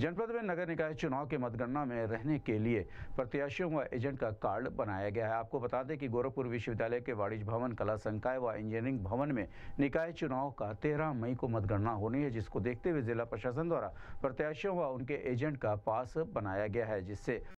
जनपद में नगर निकाय चुनाव के मतगणना में रहने के लिए प्रत्याशियों व एजेंट का कार्ड बनाया गया है आपको बता दें कि गोरखपुर विश्वविद्यालय के वाणिज्य भवन कला संकाय व इंजीनियरिंग भवन में निकाय चुनाव का तेरह मई को मतगणना होनी है जिसको देखते हुए जिला प्रशासन द्वारा प्रत्याशियों व उनके एजेंट का पास बनाया गया है जिससे